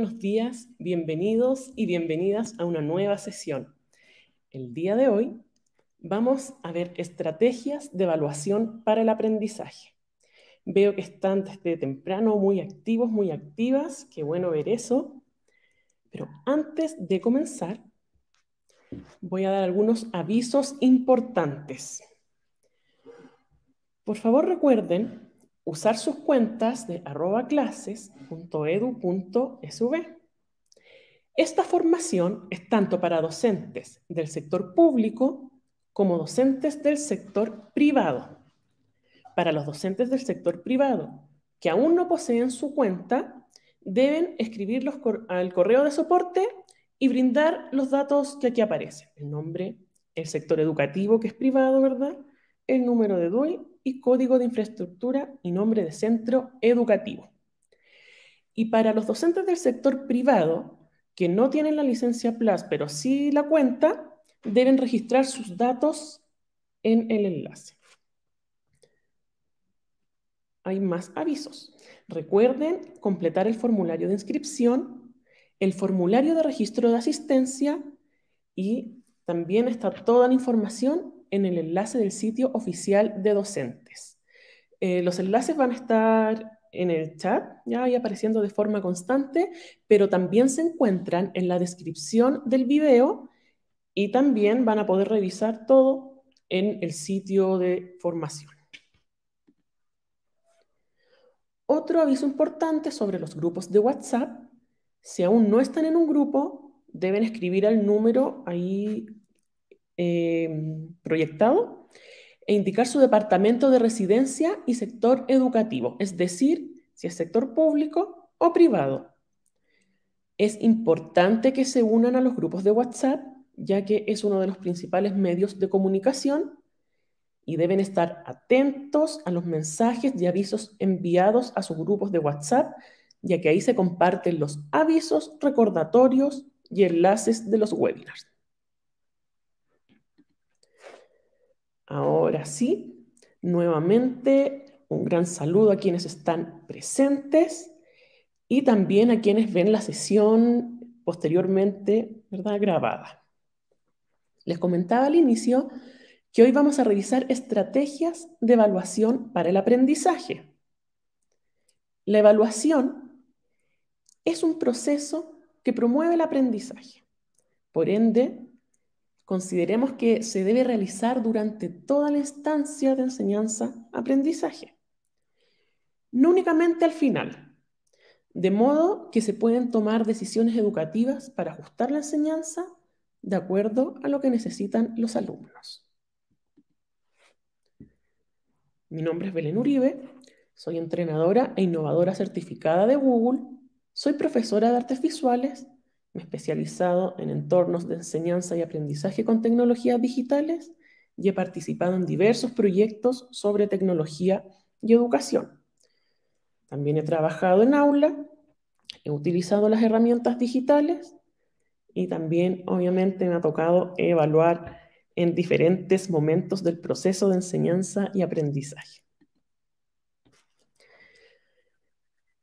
buenos días, bienvenidos y bienvenidas a una nueva sesión. El día de hoy vamos a ver estrategias de evaluación para el aprendizaje. Veo que están desde temprano muy activos, muy activas, qué bueno ver eso. Pero antes de comenzar, voy a dar algunos avisos importantes. Por favor recuerden usar sus cuentas de arroba clases.edu.sv. Esta formación es tanto para docentes del sector público como docentes del sector privado. Para los docentes del sector privado que aún no poseen su cuenta, deben escribirlos al correo de soporte y brindar los datos que aquí aparecen. El nombre, el sector educativo que es privado, ¿verdad? El número de DUI y código de infraestructura y nombre de centro educativo. Y para los docentes del sector privado, que no tienen la licencia PLAS, pero sí la cuenta, deben registrar sus datos en el enlace. Hay más avisos. Recuerden completar el formulario de inscripción, el formulario de registro de asistencia y también está toda la información en el enlace del sitio oficial de docentes. Eh, los enlaces van a estar en el chat, ya apareciendo de forma constante, pero también se encuentran en la descripción del video y también van a poder revisar todo en el sitio de formación. Otro aviso importante sobre los grupos de WhatsApp. Si aún no están en un grupo, deben escribir al número ahí Em, proyectado e indicar su departamento de residencia y sector educativo, es decir, si es sector público o privado. Es importante que se unan a los grupos de WhatsApp, ya que es uno de los principales medios de comunicación y deben estar atentos a los mensajes y avisos enviados a sus grupos de WhatsApp, ya que ahí se comparten los avisos, recordatorios y enlaces de los webinars. Ahora sí, nuevamente un gran saludo a quienes están presentes y también a quienes ven la sesión posteriormente grabada. Les comentaba al inicio que hoy vamos a revisar estrategias de evaluación para el aprendizaje. La evaluación es un proceso que promueve el aprendizaje. Por ende, consideremos que se debe realizar durante toda la estancia de enseñanza-aprendizaje, no únicamente al final, de modo que se pueden tomar decisiones educativas para ajustar la enseñanza de acuerdo a lo que necesitan los alumnos. Mi nombre es Belén Uribe, soy entrenadora e innovadora certificada de Google, soy profesora de artes visuales me he especializado en entornos de enseñanza y aprendizaje con tecnologías digitales y he participado en diversos proyectos sobre tecnología y educación. También he trabajado en aula, he utilizado las herramientas digitales y también obviamente me ha tocado evaluar en diferentes momentos del proceso de enseñanza y aprendizaje.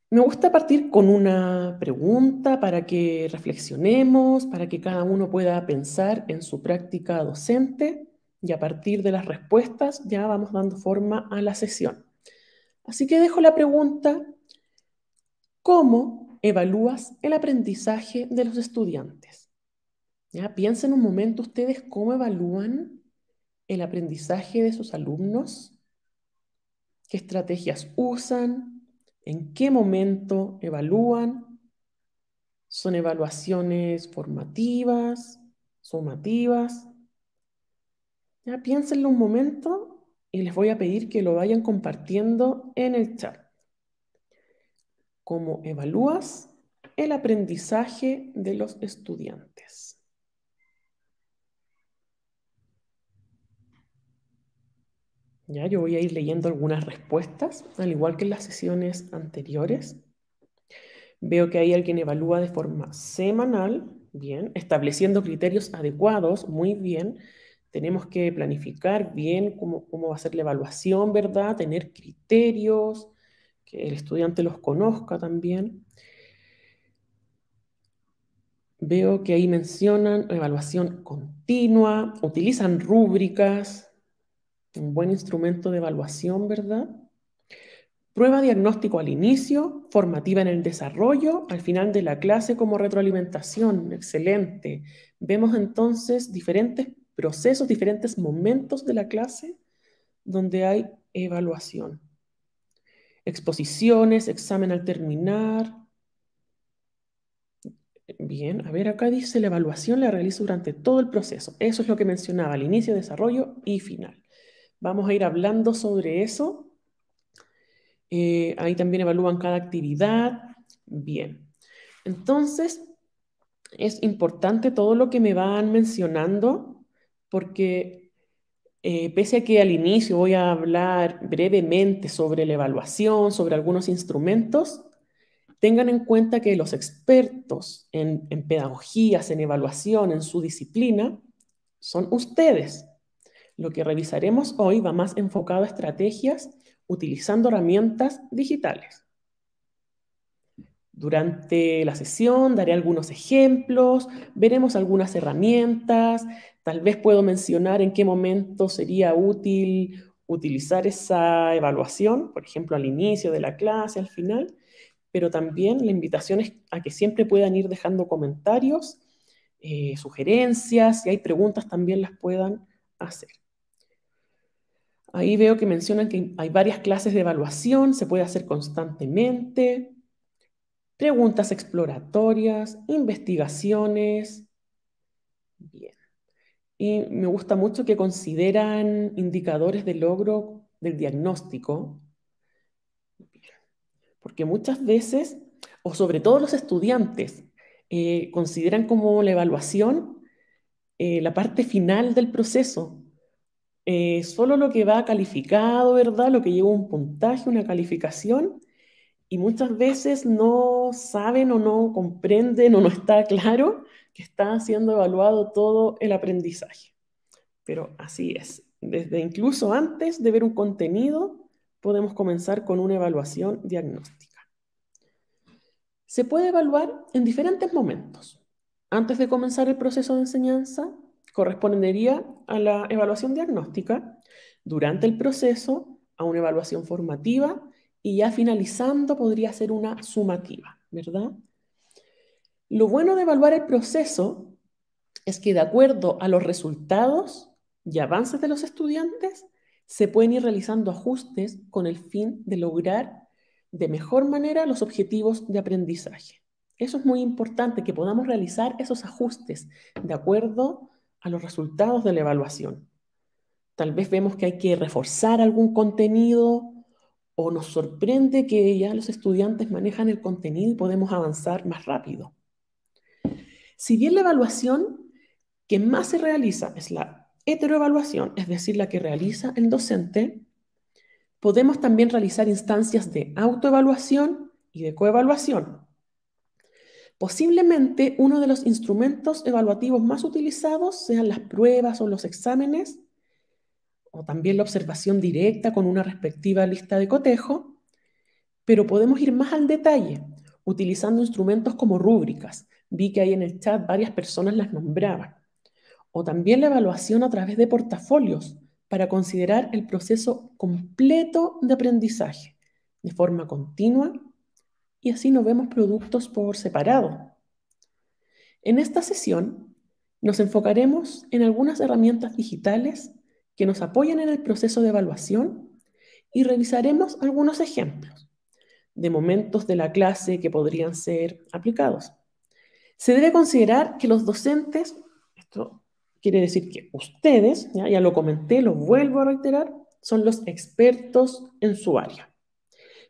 Me gusta partir con una pregunta para que reflexionemos, para que cada uno pueda pensar en su práctica docente y a partir de las respuestas ya vamos dando forma a la sesión. Así que dejo la pregunta, ¿cómo evalúas el aprendizaje de los estudiantes? Piensen un momento ustedes cómo evalúan el aprendizaje de sus alumnos, qué estrategias usan, ¿En qué momento evalúan? ¿Son evaluaciones formativas, sumativas? Ya piénsenlo un momento y les voy a pedir que lo vayan compartiendo en el chat. ¿Cómo evalúas el aprendizaje de los estudiantes? Ya, yo voy a ir leyendo algunas respuestas, al igual que en las sesiones anteriores. Veo que hay alguien evalúa de forma semanal, bien, estableciendo criterios adecuados, muy bien. Tenemos que planificar bien cómo, cómo va a ser la evaluación, ¿verdad? Tener criterios, que el estudiante los conozca también. Veo que ahí mencionan evaluación continua, utilizan rúbricas, un buen instrumento de evaluación, ¿verdad? Prueba diagnóstico al inicio, formativa en el desarrollo, al final de la clase como retroalimentación. Excelente. Vemos entonces diferentes procesos, diferentes momentos de la clase donde hay evaluación. Exposiciones, examen al terminar. Bien, a ver, acá dice la evaluación la realizo durante todo el proceso. Eso es lo que mencionaba al inicio, desarrollo y final. Vamos a ir hablando sobre eso. Eh, ahí también evalúan cada actividad. Bien. Entonces, es importante todo lo que me van mencionando porque eh, pese a que al inicio voy a hablar brevemente sobre la evaluación, sobre algunos instrumentos, tengan en cuenta que los expertos en pedagogías, en evaluación, en su disciplina, son ustedes. Lo que revisaremos hoy va más enfocado a estrategias utilizando herramientas digitales. Durante la sesión daré algunos ejemplos, veremos algunas herramientas, tal vez puedo mencionar en qué momento sería útil utilizar esa evaluación, por ejemplo, al inicio de la clase, al final, pero también la invitación es a que siempre puedan ir dejando comentarios, eh, sugerencias, si hay preguntas también las puedan hacer. Ahí veo que mencionan que hay varias clases de evaluación, se puede hacer constantemente, preguntas exploratorias, investigaciones. Bien. Y me gusta mucho que consideran indicadores de logro del diagnóstico, porque muchas veces, o sobre todo los estudiantes, eh, consideran como la evaluación eh, la parte final del proceso, eh, solo lo que va calificado, ¿verdad? Lo que lleva un puntaje, una calificación, y muchas veces no saben o no comprenden o no está claro que está siendo evaluado todo el aprendizaje. Pero así es. Desde incluso antes de ver un contenido, podemos comenzar con una evaluación diagnóstica. Se puede evaluar en diferentes momentos. Antes de comenzar el proceso de enseñanza, correspondería a la evaluación diagnóstica, durante el proceso a una evaluación formativa y ya finalizando podría ser una sumativa, ¿verdad? Lo bueno de evaluar el proceso es que de acuerdo a los resultados y avances de los estudiantes, se pueden ir realizando ajustes con el fin de lograr de mejor manera los objetivos de aprendizaje. Eso es muy importante, que podamos realizar esos ajustes de acuerdo los resultados de la evaluación. Tal vez vemos que hay que reforzar algún contenido o nos sorprende que ya los estudiantes manejan el contenido y podemos avanzar más rápido. Si bien la evaluación que más se realiza es la heteroevaluación, es decir, la que realiza el docente, podemos también realizar instancias de autoevaluación y de coevaluación, Posiblemente uno de los instrumentos evaluativos más utilizados sean las pruebas o los exámenes, o también la observación directa con una respectiva lista de cotejo, pero podemos ir más al detalle utilizando instrumentos como rúbricas. Vi que ahí en el chat varias personas las nombraban. O también la evaluación a través de portafolios para considerar el proceso completo de aprendizaje de forma continua y así no vemos productos por separado. En esta sesión nos enfocaremos en algunas herramientas digitales que nos apoyan en el proceso de evaluación y revisaremos algunos ejemplos de momentos de la clase que podrían ser aplicados. Se debe considerar que los docentes, esto quiere decir que ustedes, ya, ya lo comenté, lo vuelvo a reiterar, son los expertos en su área.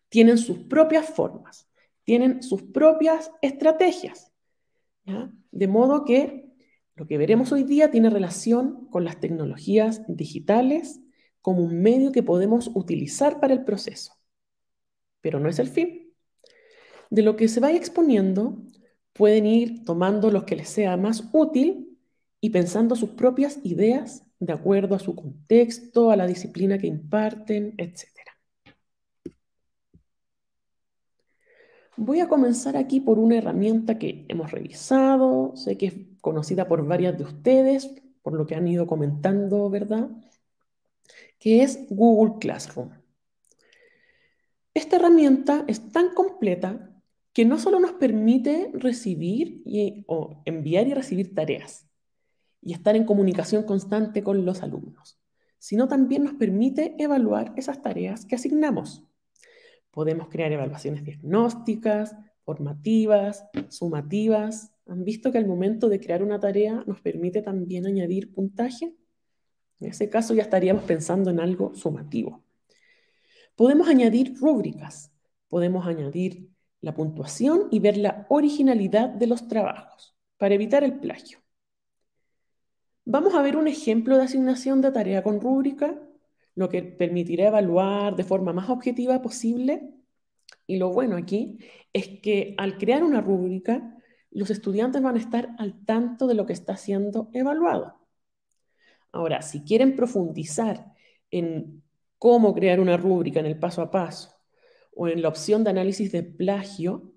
Tienen sus propias formas, tienen sus propias estrategias. De modo que lo que veremos hoy día tiene relación con las tecnologías digitales como un medio que podemos utilizar para el proceso. Pero no es el fin. De lo que se va exponiendo, pueden ir tomando lo que les sea más útil y pensando sus propias ideas de acuerdo a su contexto, a la disciplina que imparten, etc. Voy a comenzar aquí por una herramienta que hemos revisado, sé que es conocida por varias de ustedes, por lo que han ido comentando, ¿verdad? Que es Google Classroom. Esta herramienta es tan completa que no solo nos permite recibir o enviar y recibir tareas y estar en comunicación constante con los alumnos, sino también nos permite evaluar esas tareas que asignamos. Podemos crear evaluaciones diagnósticas, formativas, sumativas. ¿Han visto que al momento de crear una tarea nos permite también añadir puntaje? En ese caso ya estaríamos pensando en algo sumativo. Podemos añadir rúbricas, podemos añadir la puntuación y ver la originalidad de los trabajos para evitar el plagio. Vamos a ver un ejemplo de asignación de tarea con rúbrica lo que permitirá evaluar de forma más objetiva posible. Y lo bueno aquí es que al crear una rúbrica, los estudiantes van a estar al tanto de lo que está siendo evaluado. Ahora, si quieren profundizar en cómo crear una rúbrica en el paso a paso o en la opción de análisis de plagio,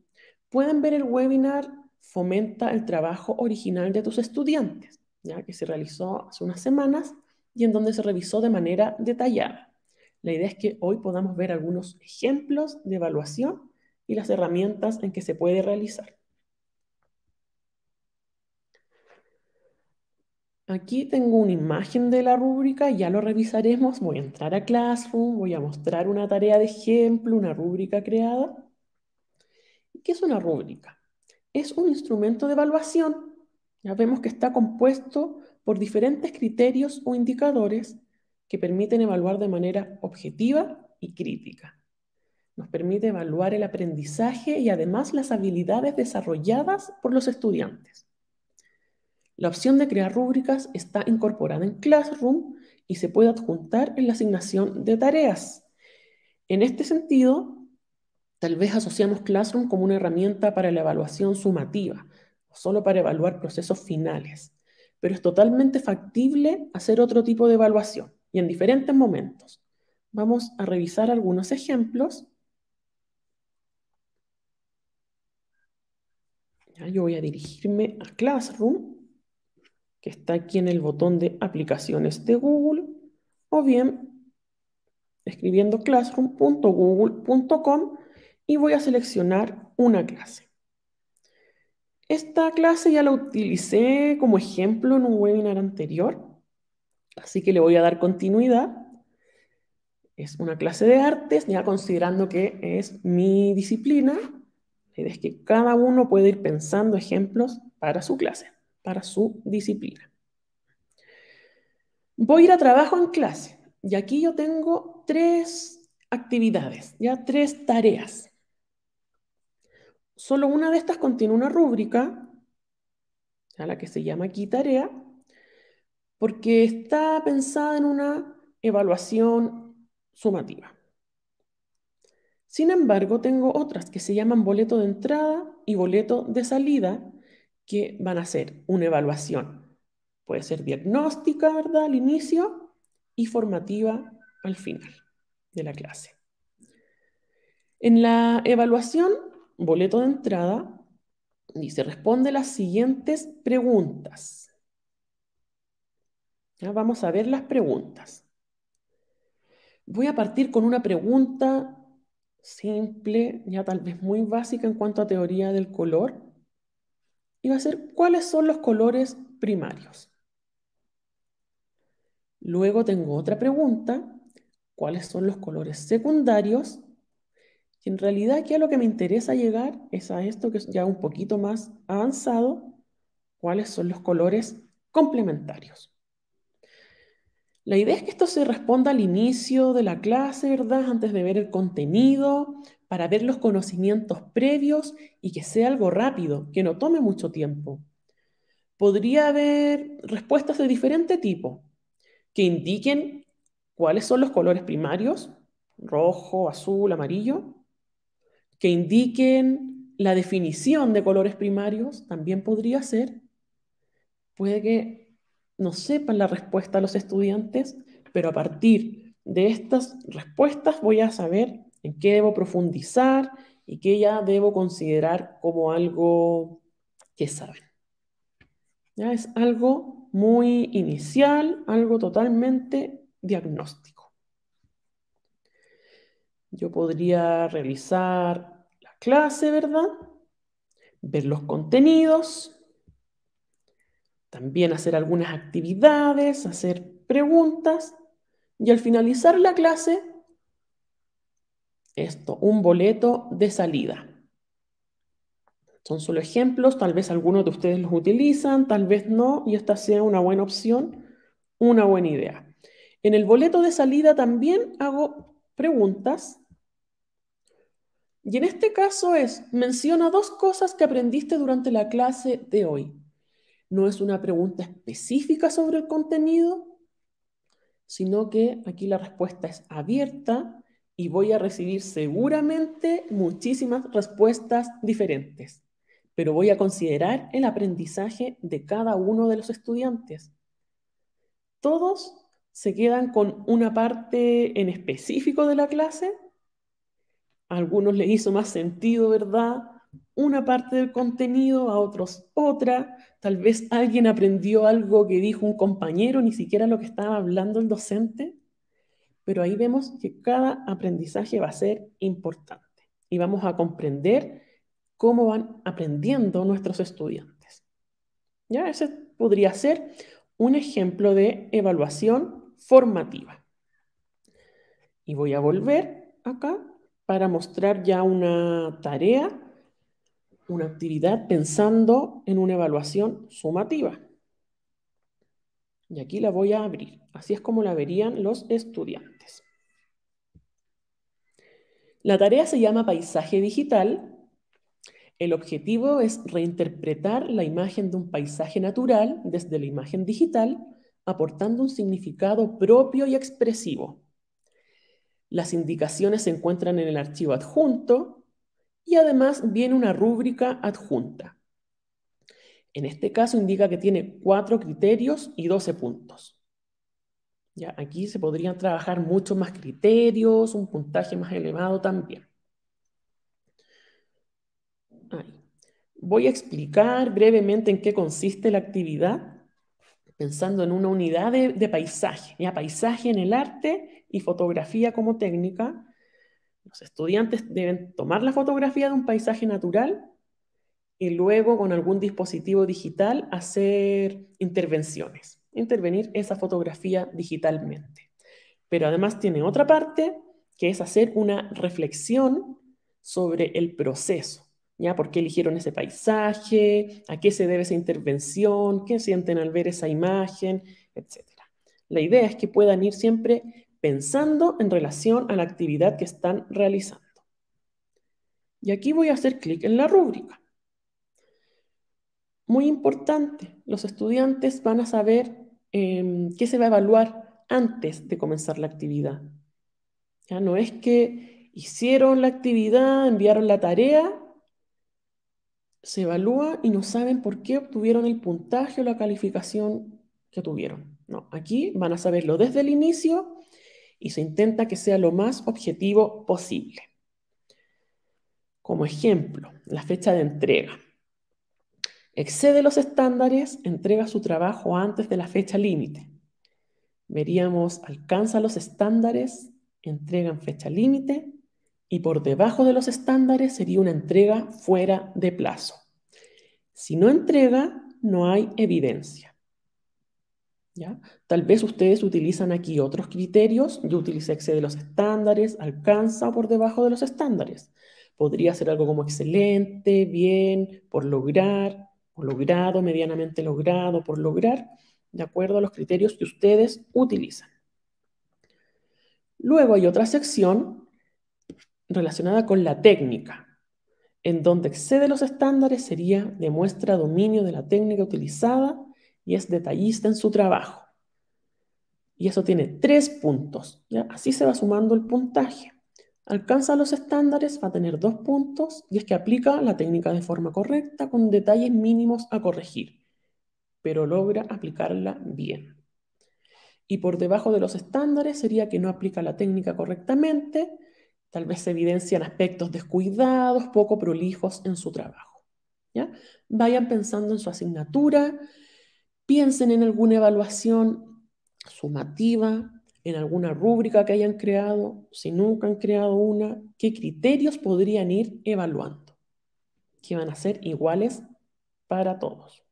pueden ver el webinar Fomenta el trabajo original de tus estudiantes, ya que se realizó hace unas semanas y en donde se revisó de manera detallada. La idea es que hoy podamos ver algunos ejemplos de evaluación y las herramientas en que se puede realizar. Aquí tengo una imagen de la rúbrica, ya lo revisaremos. Voy a entrar a Classroom, voy a mostrar una tarea de ejemplo, una rúbrica creada. ¿Qué es una rúbrica? Es un instrumento de evaluación. Ya vemos que está compuesto por diferentes criterios o indicadores que permiten evaluar de manera objetiva y crítica. Nos permite evaluar el aprendizaje y además las habilidades desarrolladas por los estudiantes. La opción de crear rúbricas está incorporada en Classroom y se puede adjuntar en la asignación de tareas. En este sentido, tal vez asociamos Classroom como una herramienta para la evaluación sumativa, o solo para evaluar procesos finales pero es totalmente factible hacer otro tipo de evaluación y en diferentes momentos. Vamos a revisar algunos ejemplos. yo voy a dirigirme a Classroom, que está aquí en el botón de aplicaciones de Google, o bien escribiendo classroom.google.com y voy a seleccionar una clase. Esta clase ya la utilicé como ejemplo en un webinar anterior, así que le voy a dar continuidad. Es una clase de artes, ya considerando que es mi disciplina, y es que cada uno puede ir pensando ejemplos para su clase, para su disciplina. Voy a ir a trabajo en clase, y aquí yo tengo tres actividades, ya tres tareas. Solo una de estas contiene una rúbrica, a la que se llama aquí tarea, porque está pensada en una evaluación sumativa. Sin embargo, tengo otras que se llaman boleto de entrada y boleto de salida, que van a ser una evaluación. Puede ser diagnóstica, ¿verdad?, al inicio y formativa al final de la clase. En la evaluación boleto de entrada, y se responde las siguientes preguntas. Ya vamos a ver las preguntas. Voy a partir con una pregunta simple, ya tal vez muy básica en cuanto a teoría del color. Y va a ser, ¿cuáles son los colores primarios? Luego tengo otra pregunta, ¿cuáles son los colores secundarios? en realidad aquí a lo que me interesa llegar es a esto que es ya un poquito más avanzado, cuáles son los colores complementarios. La idea es que esto se responda al inicio de la clase, ¿verdad? Antes de ver el contenido, para ver los conocimientos previos y que sea algo rápido, que no tome mucho tiempo. Podría haber respuestas de diferente tipo, que indiquen cuáles son los colores primarios, rojo, azul, amarillo, que indiquen la definición de colores primarios, también podría ser. Puede que no sepan la respuesta a los estudiantes, pero a partir de estas respuestas voy a saber en qué debo profundizar y qué ya debo considerar como algo que saben. Ya es algo muy inicial, algo totalmente diagnóstico. Yo podría realizar clase, ¿verdad? Ver los contenidos, también hacer algunas actividades, hacer preguntas y al finalizar la clase, esto, un boleto de salida. Son solo ejemplos, tal vez algunos de ustedes los utilizan, tal vez no, y esta sea una buena opción, una buena idea. En el boleto de salida también hago preguntas y en este caso es, menciona dos cosas que aprendiste durante la clase de hoy. No es una pregunta específica sobre el contenido, sino que aquí la respuesta es abierta y voy a recibir seguramente muchísimas respuestas diferentes, pero voy a considerar el aprendizaje de cada uno de los estudiantes. Todos se quedan con una parte en específico de la clase algunos le hizo más sentido, ¿verdad? Una parte del contenido, a otros otra. Tal vez alguien aprendió algo que dijo un compañero, ni siquiera lo que estaba hablando el docente. Pero ahí vemos que cada aprendizaje va a ser importante y vamos a comprender cómo van aprendiendo nuestros estudiantes. Ya, ese podría ser un ejemplo de evaluación formativa. Y voy a volver acá para mostrar ya una tarea, una actividad pensando en una evaluación sumativa. Y aquí la voy a abrir. Así es como la verían los estudiantes. La tarea se llama paisaje digital. El objetivo es reinterpretar la imagen de un paisaje natural desde la imagen digital, aportando un significado propio y expresivo. Las indicaciones se encuentran en el archivo adjunto y además viene una rúbrica adjunta. En este caso indica que tiene cuatro criterios y doce puntos. Ya, aquí se podrían trabajar muchos más criterios, un puntaje más elevado también. Voy a explicar brevemente en qué consiste la actividad, pensando en una unidad de, de paisaje. Ya, paisaje en el arte y fotografía como técnica, los estudiantes deben tomar la fotografía de un paisaje natural y luego con algún dispositivo digital hacer intervenciones, intervenir esa fotografía digitalmente. Pero además tiene otra parte que es hacer una reflexión sobre el proceso, ¿ya? ¿Por qué eligieron ese paisaje? ¿A qué se debe esa intervención? ¿Qué sienten al ver esa imagen? Etcétera. La idea es que puedan ir siempre pensando en relación a la actividad que están realizando. Y aquí voy a hacer clic en la rúbrica. Muy importante, los estudiantes van a saber em, qué se va a evaluar antes de comenzar la actividad. Ya no es que hicieron la actividad, enviaron la tarea, se evalúa y no saben por qué obtuvieron el puntaje o la calificación que tuvieron. No, aquí van a saberlo desde el inicio y se intenta que sea lo más objetivo posible. Como ejemplo, la fecha de entrega. Excede los estándares, entrega su trabajo antes de la fecha límite. Veríamos, alcanza los estándares, entrega en fecha límite y por debajo de los estándares sería una entrega fuera de plazo. Si no entrega, no hay evidencia. Tal vez ustedes utilizan aquí otros criterios. Yo utilicé excede los estándares, alcanza por debajo de los estándares. Podría ser algo como excelente, bien, por lograr, por logrado, medianamente logrado, por lograr, de acuerdo a los criterios que ustedes utilizan. Luego hay otra sección relacionada con la técnica, en donde excede los estándares sería demuestra dominio de la técnica utilizada y es detallista en su trabajo. Y eso tiene tres puntos. ¿ya? Así se va sumando el puntaje. Alcanza los estándares, va a tener dos puntos, y es que aplica la técnica de forma correcta con detalles mínimos a corregir, pero logra aplicarla bien. Y por debajo de los estándares sería que no aplica la técnica correctamente, tal vez se evidencian aspectos descuidados, poco prolijos en su trabajo. ¿ya? Vayan pensando en su asignatura, Piensen en alguna evaluación sumativa, en alguna rúbrica que hayan creado, si nunca han creado una, qué criterios podrían ir evaluando, que van a ser iguales para todos.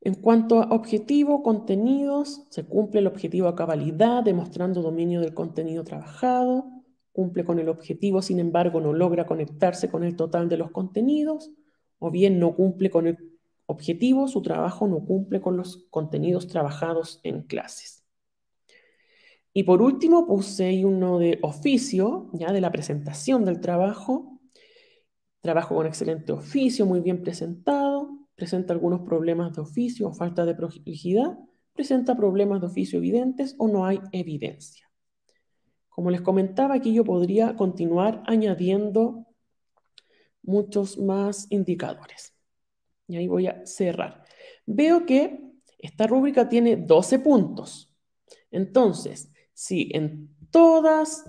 En cuanto a objetivo, contenidos, se cumple el objetivo a cabalidad, demostrando dominio del contenido trabajado, cumple con el objetivo, sin embargo, no logra conectarse con el total de los contenidos, o bien no cumple con el objetivo, su trabajo no cumple con los contenidos trabajados en clases. Y por último, puse uno de oficio, ya de la presentación del trabajo. Trabajo con excelente oficio, muy bien presentado, presenta algunos problemas de oficio o falta de prolijidad, presenta problemas de oficio evidentes o no hay evidencia. Como les comentaba, aquí yo podría continuar añadiendo muchos más indicadores. Y ahí voy a cerrar. Veo que esta rúbrica tiene 12 puntos. Entonces, si en todas,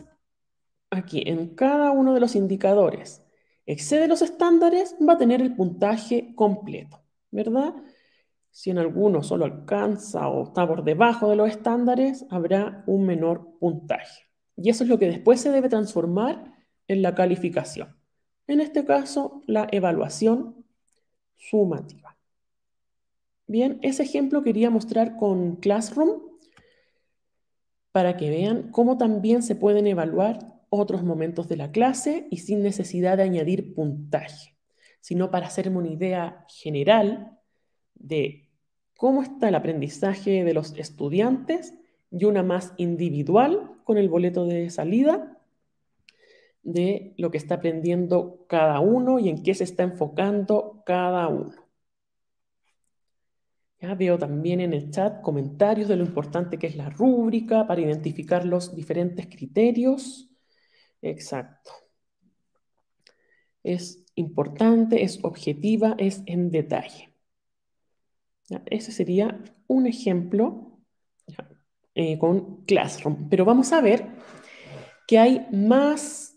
aquí, en cada uno de los indicadores, excede los estándares, va a tener el puntaje completo, ¿verdad? Si en alguno solo alcanza o está por debajo de los estándares, habrá un menor puntaje. Y eso es lo que después se debe transformar en la calificación. En este caso, la evaluación sumativa. Bien, ese ejemplo quería mostrar con Classroom para que vean cómo también se pueden evaluar otros momentos de la clase y sin necesidad de añadir puntaje, sino para hacerme una idea general de cómo está el aprendizaje de los estudiantes y una más individual con el boleto de salida de lo que está aprendiendo cada uno y en qué se está enfocando cada uno. Ya veo también en el chat comentarios de lo importante que es la rúbrica para identificar los diferentes criterios. Exacto. Es importante, es objetiva, es en detalle. ese sería un ejemplo eh, con Classroom. Pero vamos a ver que hay más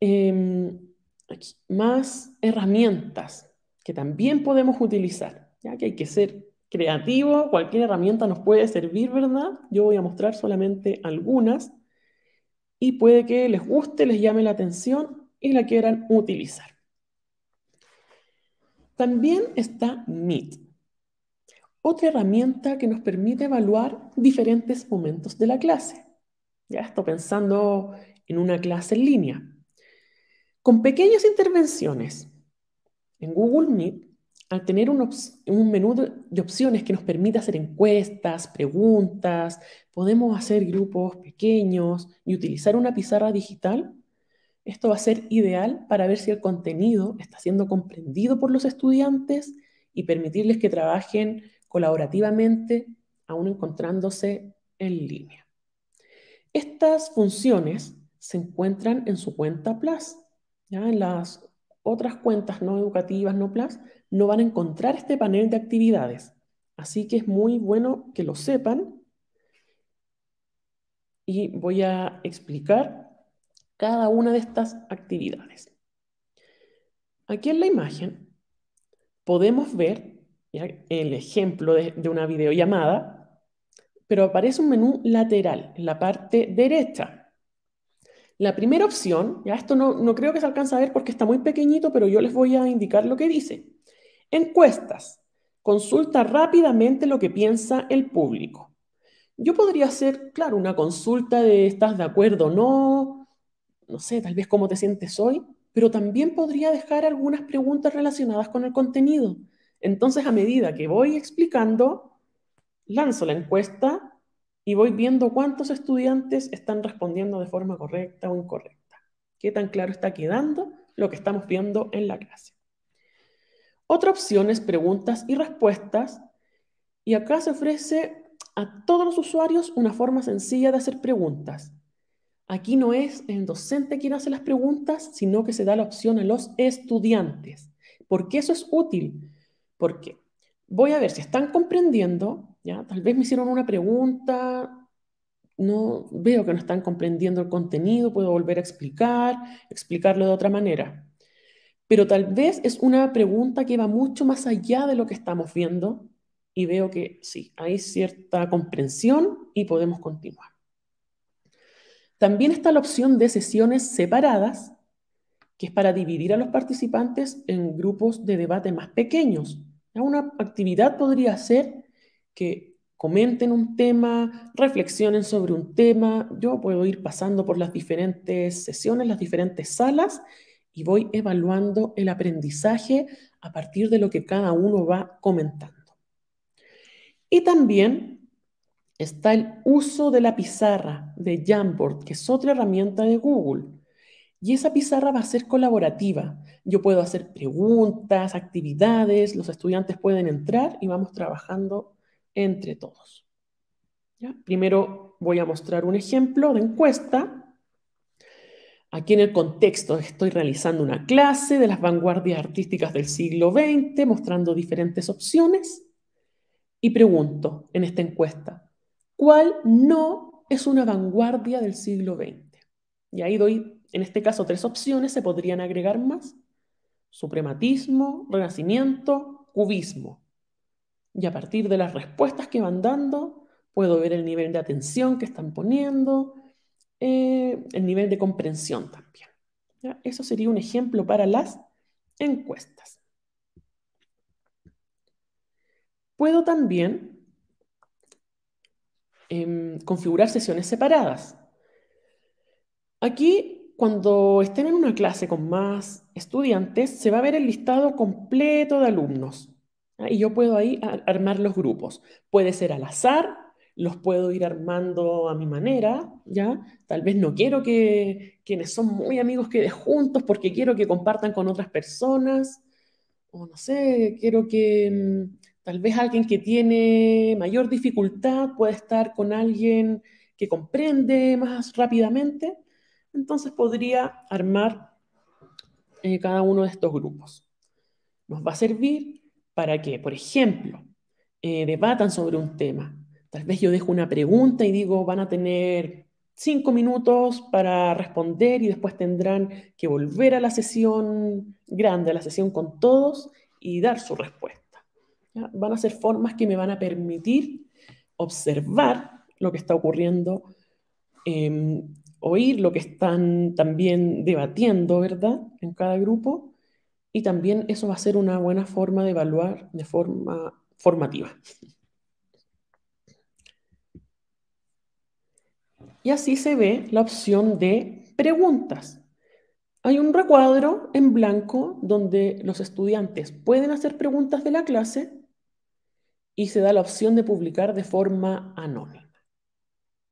Em, aquí, más herramientas que también podemos utilizar, ya que hay que ser creativo, cualquier herramienta nos puede servir, ¿verdad? Yo voy a mostrar solamente algunas y puede que les guste, les llame la atención y la quieran utilizar. También está Meet, otra herramienta que nos permite evaluar diferentes momentos de la clase. Ya estoy pensando en una clase en línea. Con pequeñas intervenciones en Google Meet, al tener un, menú de opciones que nos permita hacer encuestas, preguntas, podemos hacer grupos pequeños y utilizar una pizarra digital, esto va a ser ideal para ver si el contenido está siendo comprendido por los estudiantes y permitirles que trabajen colaborativamente aún encontrándose en línea. Estas funciones se encuentran en su cuenta Plus en las otras cuentas no educativas, no plus no van a encontrar este panel de actividades. Así que es muy bueno que lo sepan. Y voy a explicar cada una de estas actividades. Aquí en la imagen podemos ver el ejemplo de, de una videollamada, pero aparece un menú lateral en la parte derecha. La primera opción, ya esto no, creo que se alcance a ver porque está muy pequeñito, pero yo les voy a indicar lo que dice. Encuestas. Consulta rápidamente lo que piensa el público. Yo podría hacer, claro, una consulta de estás de acuerdo o no, no sé, tal vez cómo te sientes hoy, pero también podría dejar algunas preguntas relacionadas con el contenido. Entonces, a medida que voy explicando, lanzo la encuesta y voy viendo cuántos estudiantes están respondiendo de forma correcta o incorrecta. Qué tan claro está quedando lo que estamos viendo en la clase. Otra opción es preguntas y respuestas. Y acá se ofrece a todos los usuarios una forma sencilla de hacer preguntas. Aquí no es el docente quien hace las preguntas, sino que se da la opción a los estudiantes. ¿Por qué eso es útil? Porque voy a ver si están comprendiendo, Tal vez me hicieron una pregunta, no veo que no están comprendiendo el contenido, puedo volver a explicar, explicarlo de otra manera. Pero tal vez es una pregunta que va mucho más allá de lo que estamos viendo y veo que sí, hay cierta comprensión y podemos continuar. También está la opción de sesiones separadas, que es para dividir a los participantes en grupos de debate más pequeños. Una actividad podría ser que comenten un tema, reflexionen sobre un tema. Yo puedo ir pasando por las diferentes sesiones, las diferentes salas y voy evaluando el aprendizaje a partir de lo que cada uno va comentando. Y también está el uso de la pizarra de Jamboard, que es otra herramienta de Google. Y esa pizarra va a ser colaborativa. Yo puedo hacer preguntas, actividades, los estudiantes pueden entrar y vamos trabajando entre todos. Primero voy a mostrar un ejemplo de encuesta. Aquí en el contexto estoy realizando una clase de las vanguardias artísticas del siglo XX, mostrando diferentes opciones. Y pregunto en esta encuesta, ¿cuál no es una vanguardia del siglo XX? Y ahí doy, en este caso, tres opciones, se podrían agregar más. Suprematismo, renacimiento, cubismo. Y a partir de las respuestas que van dando, puedo ver el nivel de atención que están poniendo, eh, el nivel de comprensión también. Eso sería un ejemplo para las encuestas. Puedo también em, configurar sesiones separadas. Aquí, cuando estén en una clase con más estudiantes, se va a ver el listado completo de alumnos. Ah, y yo puedo ahí armar los grupos. Puede ser al azar, los puedo ir armando a mi manera, ¿ya? Tal vez no quiero que quienes son muy amigos queden juntos porque quiero que compartan con otras personas, o no sé, quiero que mm, tal vez alguien que tiene mayor dificultad pueda estar con alguien que comprende más rápidamente, entonces podría armar eh, cada uno de estos grupos. Nos va a servir para que, por ejemplo, eh, debatan sobre un tema. Tal vez yo dejo una pregunta y digo, van a tener cinco minutos para responder y después tendrán que volver a la sesión grande, a la sesión con todos y dar su respuesta. Van a ser formas que me van a permitir observar lo que está ocurriendo, em, oír lo que están también debatiendo, ¿verdad? En cada grupo y también eso va a ser una buena forma de evaluar de forma formativa. Y así se ve la opción de preguntas. Hay un recuadro en blanco donde los estudiantes pueden hacer preguntas de la clase y se da la opción de publicar de forma anónima.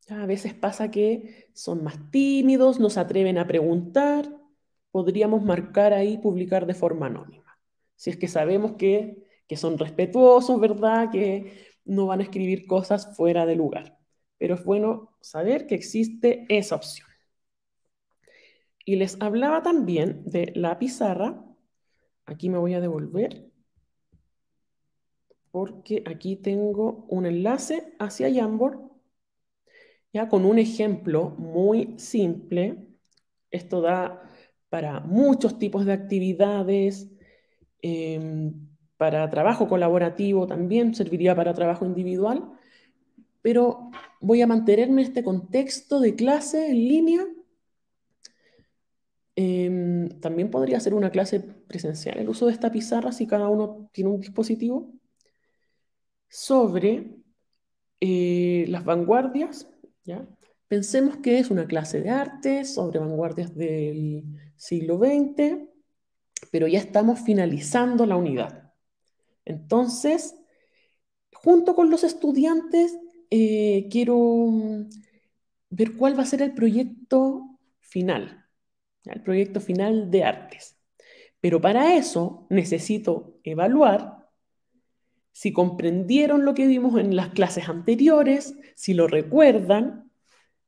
A veces pasa que son más tímidos, no se atreven a preguntar podríamos marcar ahí publicar de forma anónima. Si es que sabemos que, que son respetuosos, ¿verdad? Que no van a escribir cosas fuera de lugar. Pero es bueno saber que existe esa opción. Y les hablaba también de la pizarra. Aquí me voy a devolver porque aquí tengo un enlace hacia Jamboard, ya con un ejemplo muy simple. Esto da para muchos tipos de actividades, em, para trabajo colaborativo también, serviría para trabajo individual, pero voy a mantenerme en este contexto de clase en línea. Em, también podría ser una clase presencial el uso de esta pizarra si cada uno tiene un dispositivo sobre eh, las vanguardias. ¿ya? Pensemos que es una clase de arte sobre vanguardias del siglo XX, pero ya estamos finalizando la unidad. Entonces, junto con los estudiantes, eh, quiero mm, ver cuál va a ser el proyecto final, el proyecto final de artes. Pero para eso necesito evaluar si comprendieron lo que vimos en las clases anteriores, si lo recuerdan,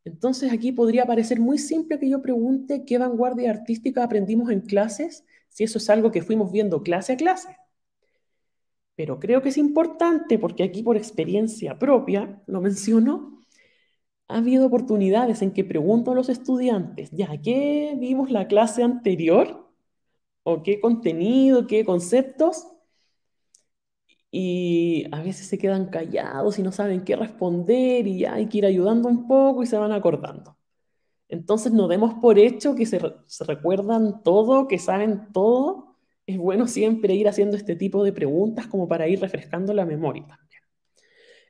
entonces aquí podría parecer muy simple que yo pregunte qué vanguardia artística aprendimos en clases, si eso es algo que fuimos viendo clase a clase. Pero creo que es importante porque aquí por experiencia propia, lo menciono, ha habido oportunidades en que pregunto a los estudiantes, ya, ¿qué vimos la clase anterior? ¿O qué contenido, qué conceptos? y a veces se quedan callados y no saben qué responder y hay que ir ayudando un poco y se van acordando. Entonces no demos por hecho que se, recuerdan todo, que saben todo. Es bueno siempre ir haciendo este tipo de preguntas como para ir refrescando la memoria también.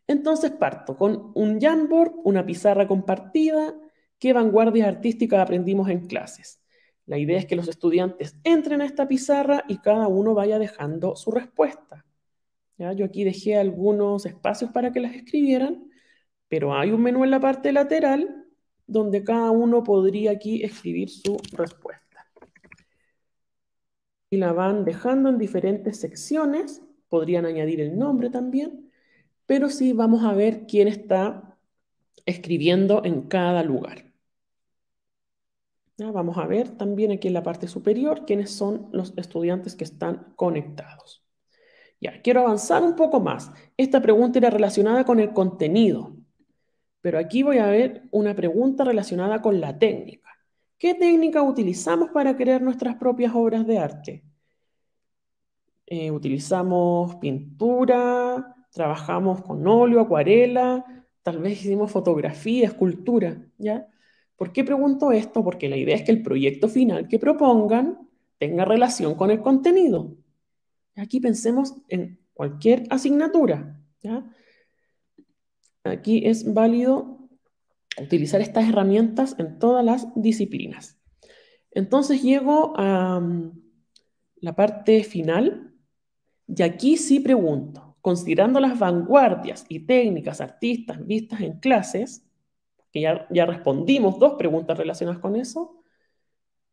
Entonces parto con un Jamboard, una pizarra compartida, qué vanguardias artísticas aprendimos en clases. La idea es que los estudiantes entren a esta pizarra y cada uno vaya dejando su respuesta. Yo aquí dejé algunos espacios para que las escribieran, pero hay un menú en la parte lateral donde cada uno podría aquí escribir su respuesta. Y la van dejando en diferentes secciones, podrían añadir el nombre también, pero sí vamos a ver quién está escribiendo en cada lugar. Vamos a ver también aquí en la parte superior quiénes son los estudiantes que están conectados. Ya, quiero avanzar un poco más. Esta pregunta era relacionada con el contenido, pero aquí voy a ver una pregunta relacionada con la técnica. ¿Qué técnica utilizamos para crear nuestras propias obras de arte? Eh, utilizamos pintura, trabajamos con óleo, acuarela, tal vez hicimos fotografía, escultura, ¿ya? ¿Por qué pregunto esto? Porque la idea es que el proyecto final que propongan tenga relación con el contenido. Aquí pensemos en cualquier asignatura. Aquí es válido utilizar estas herramientas en todas las disciplinas. Entonces llego a mm, la parte final y aquí sí pregunto, considerando las vanguardias y técnicas artistas vistas en clases, que ya respondimos dos preguntas relacionadas con eso,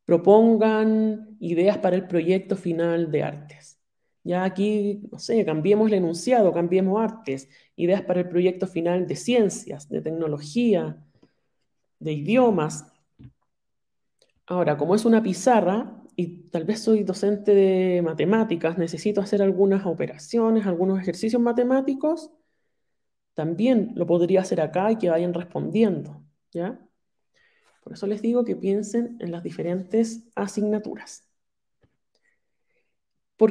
propongan ideas para el proyecto final de artes. Ya aquí, no sé, cambiemos el enunciado, cambiemos artes, ideas para el proyecto final de ciencias, de tecnología, de idiomas. Ahora, como es una pizarra y tal vez soy docente de matemáticas, necesito hacer algunas operaciones, algunos ejercicios matemáticos, también lo podría hacer acá y que vayan respondiendo, ¿ya? Por eso les digo que piensen en las diferentes asignaturas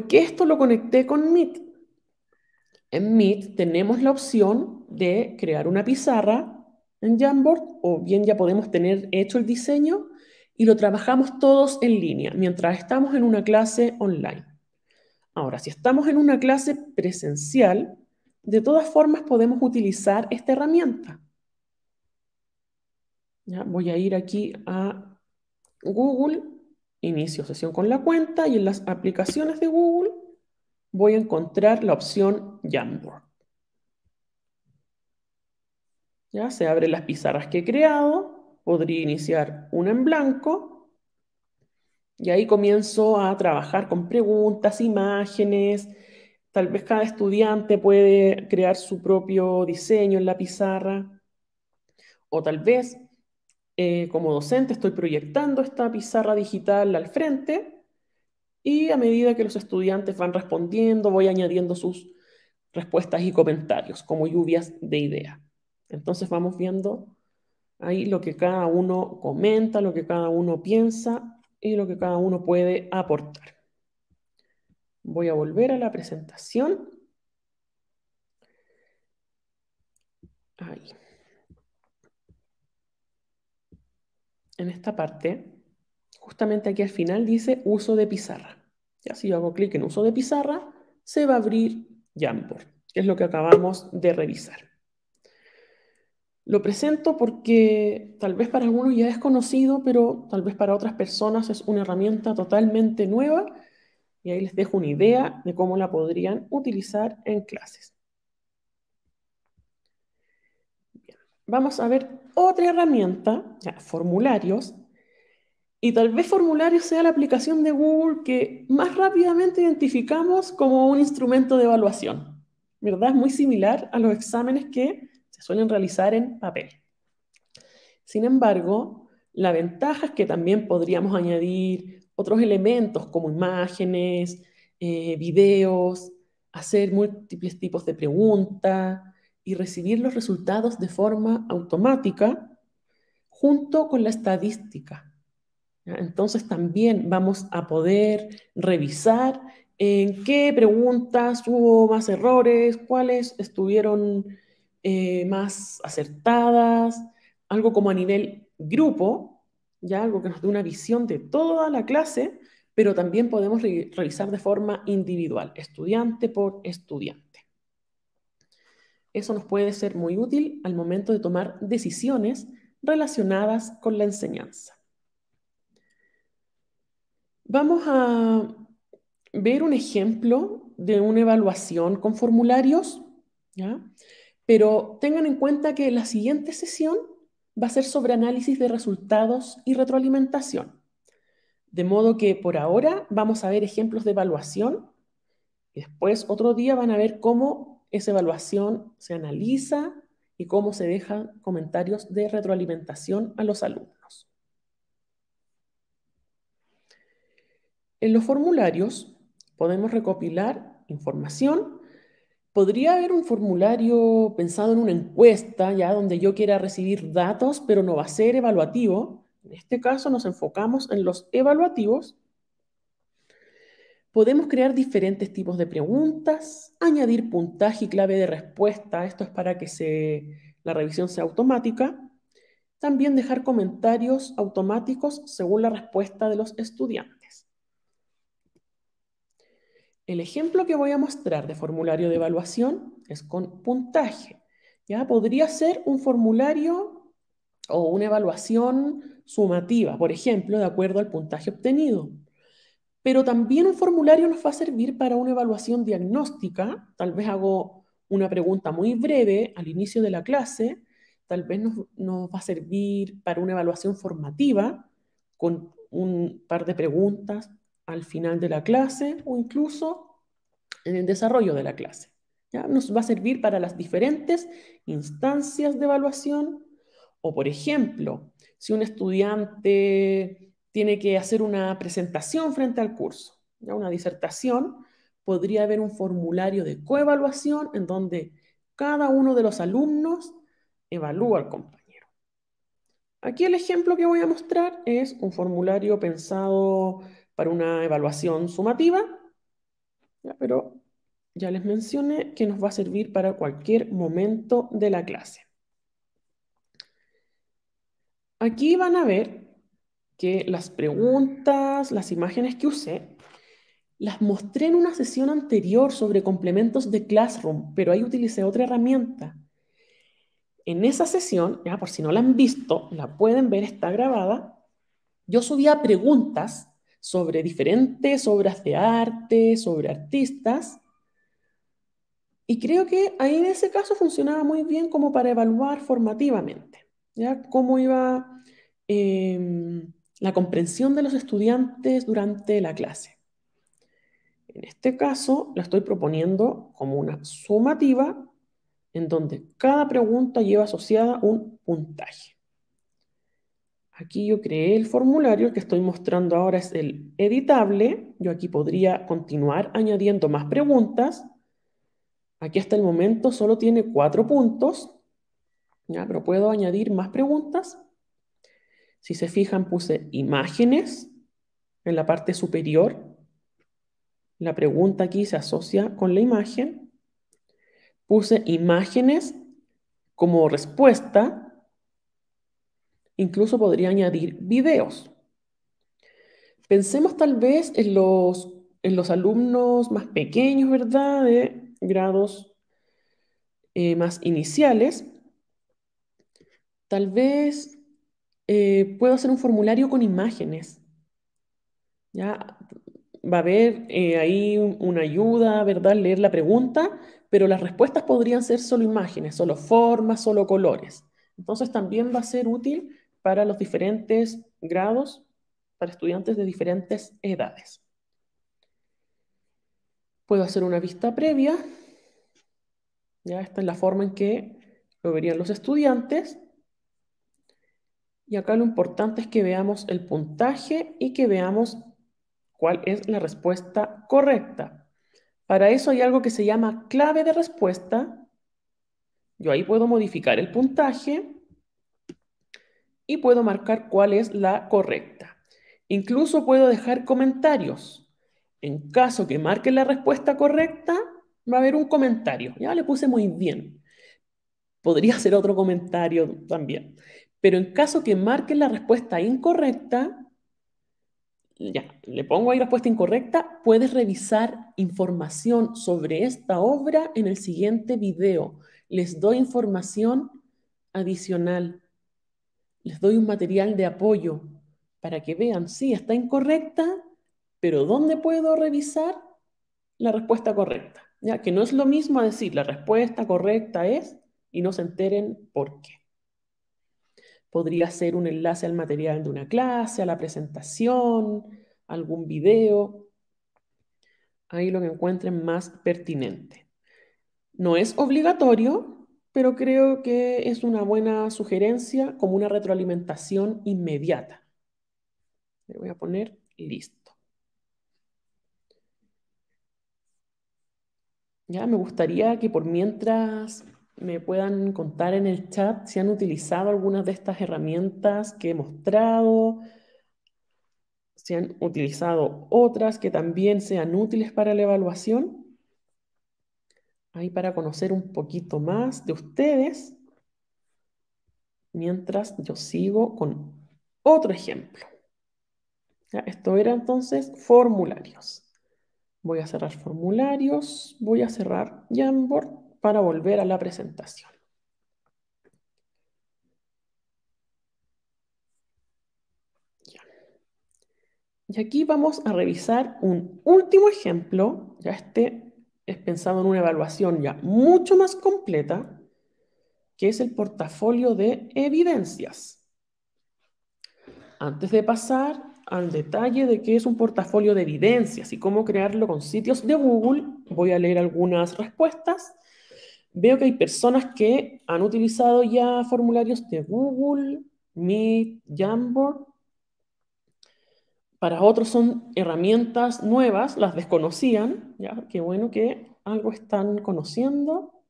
qué esto lo conecté con Meet. En Meet tenemos la opción de crear una pizarra en Jamboard o bien ya podemos tener hecho el diseño y lo trabajamos todos en línea mientras estamos en una clase online. Ahora, si estamos en una clase presencial, de todas formas podemos utilizar esta herramienta. voy a ir aquí a Google Inicio sesión con la cuenta y en las aplicaciones de Google voy a encontrar la opción Jamboard. Ya se abren las pizarras que he creado, podría iniciar una en blanco y ahí comienzo a trabajar con preguntas, imágenes, tal vez cada estudiante puede crear su propio diseño en la pizarra o tal vez eh, como docente estoy proyectando esta pizarra digital al frente y a medida que los estudiantes van respondiendo voy añadiendo sus respuestas y comentarios como lluvias de idea. Entonces vamos viendo ahí lo que cada uno comenta, lo que cada uno piensa y lo que cada uno puede aportar. Voy a volver a la presentación. Ahí. en esta parte, justamente aquí al final dice uso de pizarra. Ya si yo hago clic en uso de pizarra, se va a abrir Jamboard, que es lo que acabamos de revisar. Lo presento porque tal vez para algunos ya es conocido, pero tal vez para otras personas es una herramienta totalmente nueva y ahí les dejo una idea de cómo la podrían utilizar en clases. vamos a ver otra herramienta, ya, formularios, y tal vez formularios sea la aplicación de Google que más rápidamente identificamos como un instrumento de evaluación, ¿verdad? Es muy similar a los exámenes que se suelen realizar en papel. Sin embargo, la ventaja es que también podríamos añadir otros elementos como imágenes, eh, videos, hacer múltiples tipos de preguntas, y recibir los resultados de forma automática junto con la estadística. Entonces también vamos a poder revisar en qué preguntas hubo más errores, cuáles estuvieron eh, más acertadas, algo como a nivel grupo, ya algo que nos dé una visión de toda la clase, pero también podemos revisar de forma individual, estudiante por estudiante. Eso nos puede ser muy útil al momento de tomar decisiones relacionadas con la enseñanza. Vamos a ver un ejemplo de una evaluación con formularios, pero tengan en cuenta que la siguiente sesión va a ser sobre análisis de resultados y retroalimentación. De modo que por ahora vamos a ver ejemplos de evaluación y después otro día van a ver cómo esa evaluación se analiza y cómo se dejan comentarios de retroalimentación a los alumnos. En los formularios podemos recopilar información. Podría haber un formulario pensado en una encuesta, ya donde yo quiera recibir datos, pero no va a ser evaluativo. En este caso nos enfocamos en los evaluativos Podemos crear diferentes tipos de preguntas, añadir puntaje y clave de respuesta, esto es para que la revisión sea automática. También dejar comentarios automáticos según la respuesta de los estudiantes. El ejemplo que voy a mostrar de formulario de evaluación es con puntaje. Ya podría ser un formulario o una evaluación sumativa, por ejemplo, de acuerdo al puntaje obtenido pero también un formulario nos va a servir para una evaluación diagnóstica. Tal vez hago una pregunta muy breve al inicio de la clase, tal vez nos, va a servir para una evaluación formativa con un par de preguntas al final de la clase o incluso en el desarrollo de la clase. ¿ya? Nos va a servir para las diferentes instancias de evaluación o, por ejemplo, si un estudiante tiene que hacer una presentación frente al curso, ¿ya? una disertación. Podría haber un formulario de coevaluación en donde cada uno de los alumnos evalúa al compañero. Aquí el ejemplo que voy a mostrar es un formulario pensado para una evaluación sumativa, pero ya les mencioné que nos va a servir para cualquier momento de la clase. Aquí van a ver que las preguntas, las imágenes que usé, las mostré en una sesión anterior sobre complementos de Classroom, pero ahí utilicé otra herramienta. En esa sesión, ya por si no la han visto, la pueden ver, está grabada, yo subía preguntas sobre diferentes obras de arte, sobre artistas, y creo que ahí en ese caso funcionaba muy bien como para evaluar formativamente, ya cómo iba... Em, la comprensión de los estudiantes durante la clase. En este caso, la estoy proponiendo como una sumativa en donde cada pregunta lleva asociada un puntaje. Aquí yo creé el formulario, el que estoy mostrando ahora es el editable. Yo aquí podría continuar añadiendo más preguntas. Aquí hasta el momento solo tiene cuatro puntos, ¿ya? pero puedo añadir más preguntas si se fijan, puse imágenes en la parte superior. La pregunta aquí se asocia con la imagen. Puse imágenes como respuesta. Incluso podría añadir videos. Pensemos tal vez en los, los alumnos más pequeños, ¿verdad? De grados eh, más iniciales. Tal vez eh, puedo hacer un formulario con imágenes. ¿Ya? Va a haber eh, ahí una ayuda, ¿verdad? Leer la pregunta, pero las respuestas podrían ser solo imágenes, solo formas, solo colores. Entonces también va a ser útil para los diferentes grados, para estudiantes de diferentes edades. Puedo hacer una vista previa. Ya esta es la forma en que lo verían los estudiantes. Y acá lo importante es que veamos el puntaje y que veamos cuál es la respuesta correcta. Para eso hay algo que se llama clave de respuesta. Yo ahí puedo modificar el puntaje y puedo marcar cuál es la correcta. Incluso puedo dejar comentarios. En caso que marque la respuesta correcta, va a haber un comentario. Ya le puse muy bien. Podría ser otro comentario también. Pero en caso que marquen la respuesta incorrecta, ya, le pongo ahí respuesta incorrecta, puedes revisar información sobre esta obra en el siguiente video. Les doy información adicional. Les doy un material de apoyo para que vean, si está incorrecta, pero ¿dónde puedo revisar la respuesta correcta? Ya que no es lo mismo decir la respuesta correcta es y no se enteren por qué. Podría ser un enlace al material de una clase, a la presentación, algún video. Ahí lo que encuentren más pertinente. No es obligatorio, pero creo que es una buena sugerencia como una retroalimentación inmediata. Le voy a poner listo. Ya me gustaría que por mientras me puedan contar en el chat si han utilizado algunas de estas herramientas que he mostrado, si han utilizado otras que también sean útiles para la evaluación. Ahí para conocer un poquito más de ustedes, mientras yo sigo con otro ejemplo. esto era entonces formularios. Voy a cerrar formularios, voy a cerrar Jamboard para volver a la presentación. Y aquí vamos a revisar un último ejemplo, ya este es pensado en una evaluación ya mucho más completa, que es el portafolio de evidencias. Antes de pasar al detalle de qué es un portafolio de evidencias y cómo crearlo con sitios de Google, voy a leer algunas respuestas veo que hay personas que han utilizado ya formularios de Google, Meet, Jamboard. Para otros son herramientas nuevas, las desconocían, ¿ya? Qué bueno que algo están conociendo.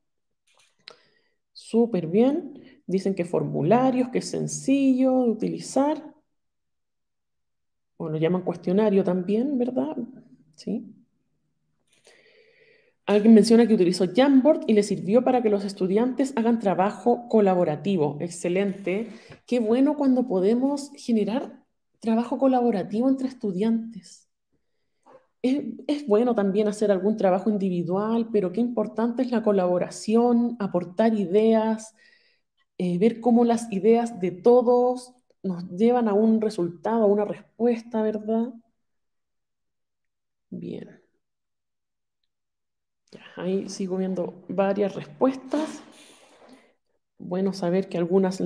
Súper bien. Dicen que formularios, que es sencillo de utilizar. O llaman cuestionario también, ¿verdad? Sí. Alguien menciona que utilizó Jamboard y le sirvió para que los estudiantes hagan trabajo colaborativo. Excelente. Qué bueno cuando podemos generar trabajo colaborativo entre estudiantes. Es, bueno también hacer algún trabajo individual, pero qué importante es la colaboración, aportar ideas, eh, ver cómo las ideas de todos nos llevan a un resultado, a una respuesta, ¿verdad? Bien ahí sigo viendo varias respuestas. Bueno saber que algunas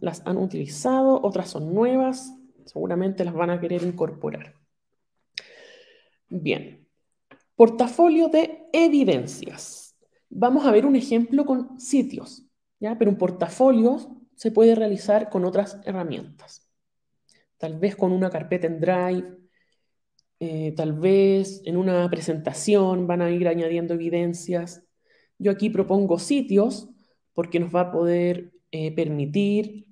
las han utilizado, otras son nuevas, seguramente las van a querer incorporar. Bien, portafolio de evidencias. Vamos a ver un ejemplo con sitios, ¿ya? pero un portafolio se puede realizar con otras herramientas. Tal vez con una carpeta en Drive, eh, tal vez en una presentación van a ir añadiendo evidencias. Yo aquí propongo sitios porque nos va a poder eh, permitir,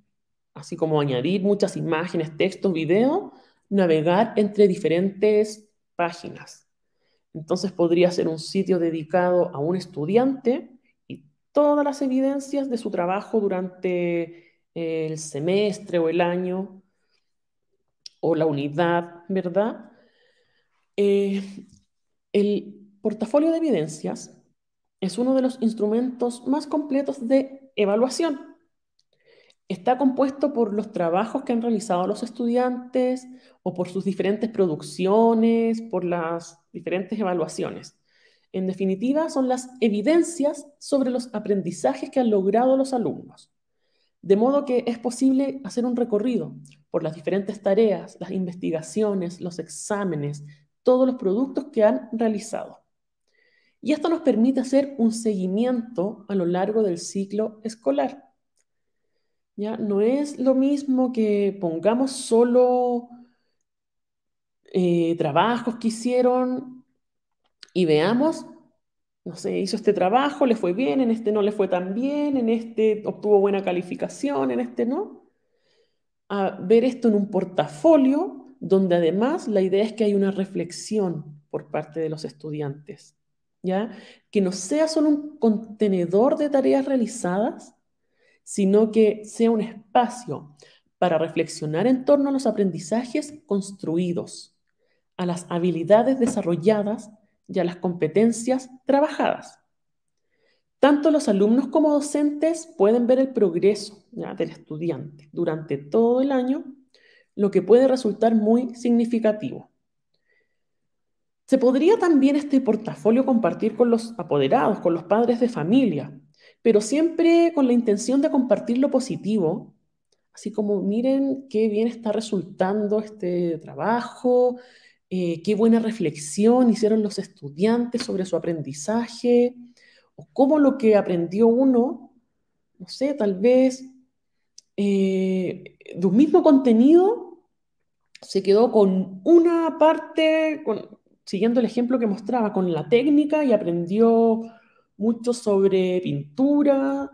así como añadir muchas imágenes, textos, video, navegar entre diferentes páginas. Entonces podría ser un sitio dedicado a un estudiante y todas las evidencias de su trabajo durante eh, el semestre o el año o la unidad, ¿verdad? Eh, el portafolio de evidencias es uno de los instrumentos más completos de evaluación. Está compuesto por los trabajos que han realizado los estudiantes o por sus diferentes producciones, por las diferentes evaluaciones. En definitiva, son las evidencias sobre los aprendizajes que han logrado los alumnos. De modo que es posible hacer un recorrido por las diferentes tareas, las investigaciones, los exámenes, todos los productos que han realizado. Y esto nos permite hacer un seguimiento a lo largo del ciclo escolar. ¿Ya? No es lo mismo que pongamos solo eh, trabajos que hicieron y veamos, no sé, hizo este trabajo, le fue bien, en este no le fue tan bien, en este obtuvo buena calificación, en este no. A ver esto en un portafolio donde además la idea es que hay una reflexión por parte de los estudiantes, ¿ya? Que no sea solo un contenedor de tareas realizadas, sino que sea un espacio para reflexionar en torno a los aprendizajes construidos, a las habilidades desarrolladas y a las competencias trabajadas. Tanto los alumnos como docentes pueden ver el progreso del estudiante durante todo el año lo que puede resultar muy significativo. Se podría también este portafolio compartir con los apoderados, con los padres de familia, pero siempre con la intención de compartir lo positivo, así como miren qué bien está resultando este trabajo, eh, qué buena reflexión hicieron los estudiantes sobre su aprendizaje, o cómo lo que aprendió uno, no sé, tal vez eh, de un mismo contenido se quedó con una parte, siguiendo el ejemplo que mostraba, con la técnica y aprendió mucho sobre pintura,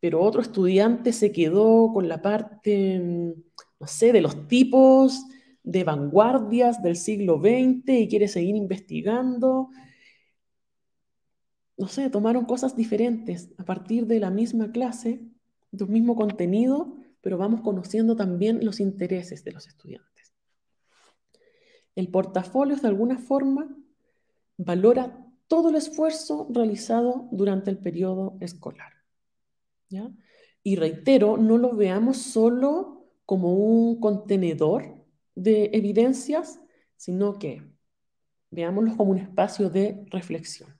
pero otro estudiante se quedó con la parte, mm, no sé, de los tipos de vanguardias del siglo XX y quiere seguir investigando. No sé, tomaron cosas diferentes a partir de la misma clase, del mismo contenido, pero vamos conociendo también los intereses de los estudiantes. El portafolio, de alguna forma, valora todo el esfuerzo realizado durante el periodo escolar. Y reitero, no lo veamos solo como un contenedor de evidencias, sino que veámoslo como un espacio de reflexión.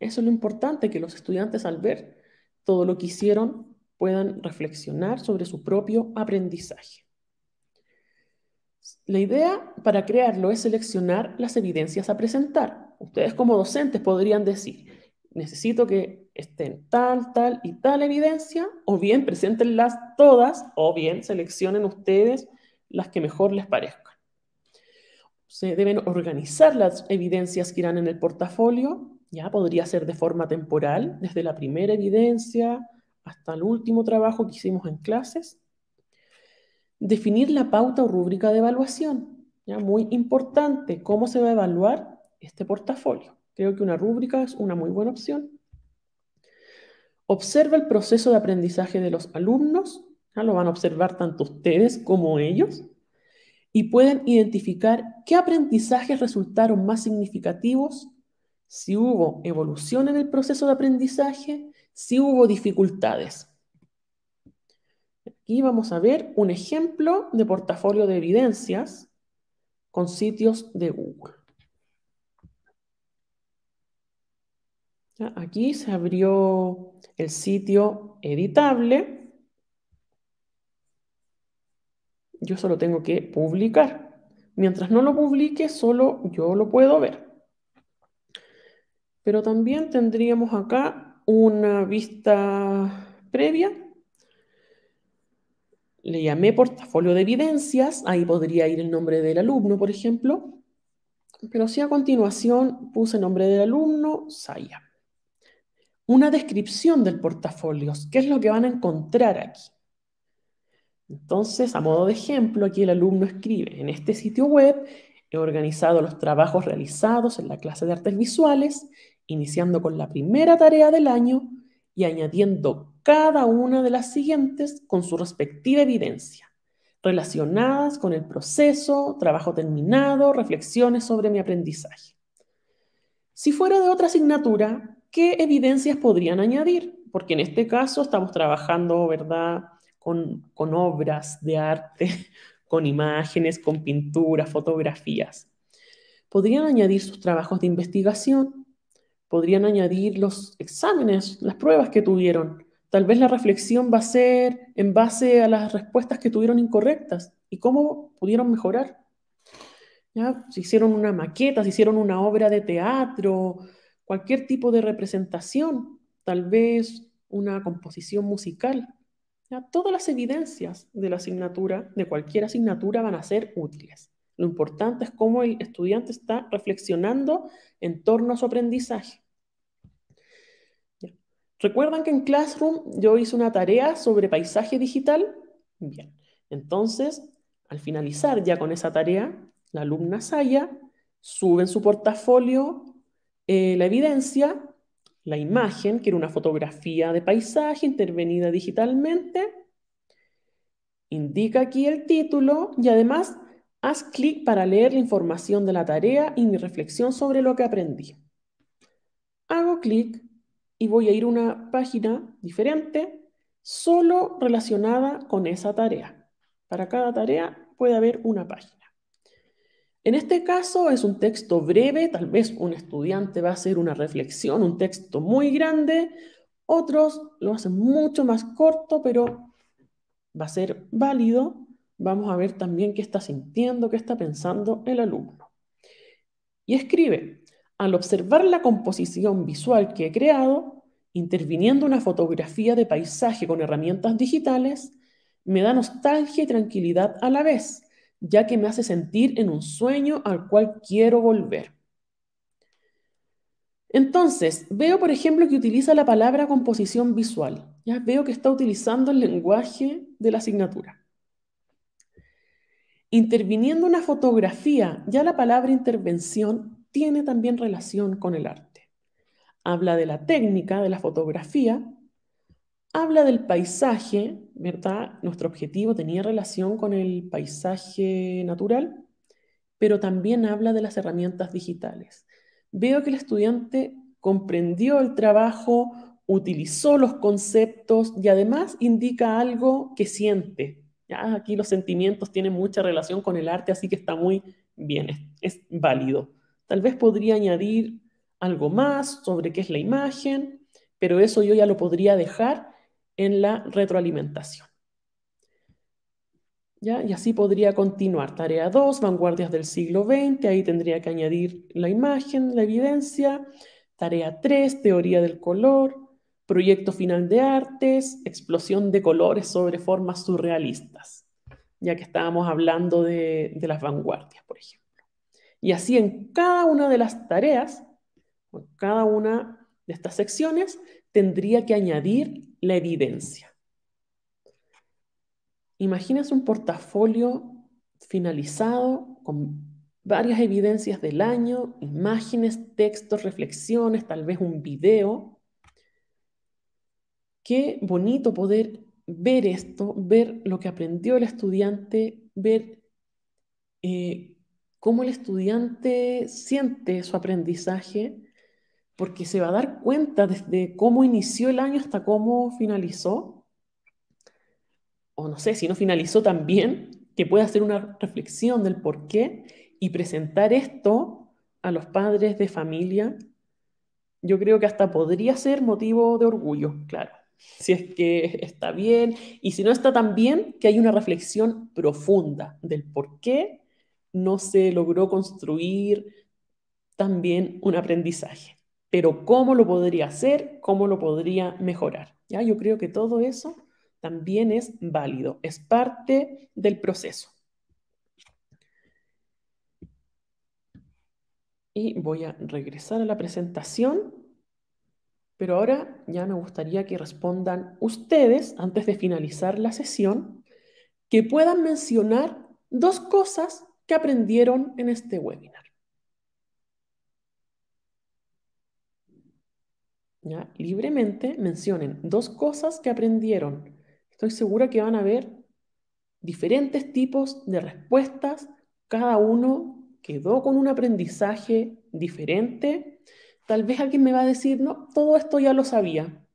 Eso es lo importante, que los estudiantes al ver todo lo que hicieron puedan reflexionar sobre su propio aprendizaje. La idea para crearlo es seleccionar las evidencias a presentar. Ustedes como docentes podrían decir, necesito que estén tal, tal y tal evidencia, o bien preséntenlas todas, o bien seleccionen ustedes las que mejor les parezcan. Se deben organizar las evidencias que irán en el portafolio, ya podría ser de forma temporal, desde la primera evidencia hasta el último trabajo que hicimos en clases. Definir la pauta o rúbrica de evaluación. ¿ya? Muy importante, cómo se va a evaluar este portafolio. Creo que una rúbrica es una muy buena opción. Observa el proceso de aprendizaje de los alumnos. ¿ya? Lo van a observar tanto ustedes como ellos. Y pueden identificar qué aprendizajes resultaron más significativos, si hubo evolución en el proceso de aprendizaje, si hubo dificultades. Aquí vamos a ver un ejemplo de portafolio de evidencias con sitios de Google. Aquí se abrió el sitio editable. Yo solo tengo que publicar. Mientras no lo publique, solo yo lo puedo ver. Pero también tendríamos acá una vista previa le llamé portafolio de evidencias, ahí podría ir el nombre del alumno, por ejemplo, pero si a continuación puse nombre del alumno, Saya. Una descripción del portafolio, qué es lo que van a encontrar aquí. Entonces, a modo de ejemplo, aquí el alumno escribe, en este sitio web he organizado los trabajos realizados en la clase de artes visuales, iniciando con la primera tarea del año y añadiendo cada una de las siguientes con su respectiva evidencia, relacionadas con el proceso, trabajo terminado, reflexiones sobre mi aprendizaje. Si fuera de otra asignatura, ¿qué evidencias podrían añadir? Porque en este caso estamos trabajando, ¿verdad?, con, con obras de arte, con imágenes, con pinturas, fotografías. Podrían añadir sus trabajos de investigación, podrían añadir los exámenes, las pruebas que tuvieron, Tal vez la reflexión va a ser en base a las respuestas que tuvieron incorrectas y cómo pudieron mejorar. ¿Ya? Si hicieron una maqueta, si hicieron una obra de teatro, cualquier tipo de representación, tal vez una composición musical. ¿Ya? Todas las evidencias de la asignatura, de cualquier asignatura, van a ser útiles. Lo importante es cómo el estudiante está reflexionando en torno a su aprendizaje. ¿Recuerdan que en Classroom yo hice una tarea sobre paisaje digital? Bien, entonces, al finalizar ya con esa tarea, la alumna Saya sube en su portafolio eh, la evidencia, la imagen, que era una fotografía de paisaje intervenida digitalmente, indica aquí el título y además haz clic para leer la información de la tarea y mi reflexión sobre lo que aprendí. Hago clic y voy a ir a una página diferente solo relacionada con esa tarea. Para cada tarea puede haber una página. En este caso es un texto breve, tal vez un estudiante va a hacer una reflexión, un texto muy grande, otros lo hacen mucho más corto, pero va a ser válido. Vamos a ver también qué está sintiendo, qué está pensando el alumno. Y escribe, al observar la composición visual que he creado, interviniendo una fotografía de paisaje con herramientas digitales, me da nostalgia y tranquilidad a la vez, ya que me hace sentir en un sueño al cual quiero volver. Entonces, veo, por ejemplo, que utiliza la palabra composición visual. Ya veo que está utilizando el lenguaje de la asignatura. Interviniendo una fotografía, ya la palabra intervención tiene también relación con el arte. Habla de la técnica, de la fotografía, habla del paisaje, ¿verdad? Nuestro objetivo tenía relación con el paisaje natural, pero también habla de las herramientas digitales. Veo que el estudiante comprendió el trabajo, utilizó los conceptos y además indica algo que siente. ¿ya? Aquí los sentimientos tienen mucha relación con el arte, así que está muy bien, es válido. Tal vez podría añadir algo más sobre qué es la imagen, pero eso yo ya lo podría dejar en la retroalimentación. ¿Ya? Y así podría continuar. Tarea 2, vanguardias del siglo XX, ahí tendría que añadir la imagen, la evidencia. Tarea 3, teoría del color. Proyecto final de artes, explosión de colores sobre formas surrealistas, ya que estábamos hablando de las vanguardias, por ejemplo. Y así en cada una de las tareas, en cada una de estas secciones, tendría que añadir la evidencia. Imaginas un portafolio finalizado con varias evidencias del año, imágenes, textos, reflexiones, tal vez un video. Qué bonito poder ver esto, ver lo que aprendió el estudiante, ver eh, cómo el estudiante siente su aprendizaje, porque se va a dar cuenta desde cómo inició el año hasta cómo finalizó, o no sé, si no finalizó también, que puede hacer una reflexión del por qué y presentar esto a los padres de familia, yo creo que hasta podría ser motivo de orgullo, claro si es que está bien, y si no está tan bien, que hay una reflexión profunda del por qué no se logró construir también un aprendizaje. Pero cómo lo podría hacer, cómo lo podría mejorar. ¿ya? Yo creo que todo eso también es válido, es parte del proceso. Y voy a regresar a la presentación, pero ahora ya me gustaría que respondan ustedes, antes de finalizar la sesión, que puedan mencionar dos cosas ¿Qué aprendieron en este webinar? ¿Ya? Libremente mencionen dos cosas que aprendieron. Estoy segura que van a ver diferentes tipos de respuestas. Cada uno quedó con un aprendizaje diferente. Tal vez alguien me va a decir, no, todo esto ya lo sabía.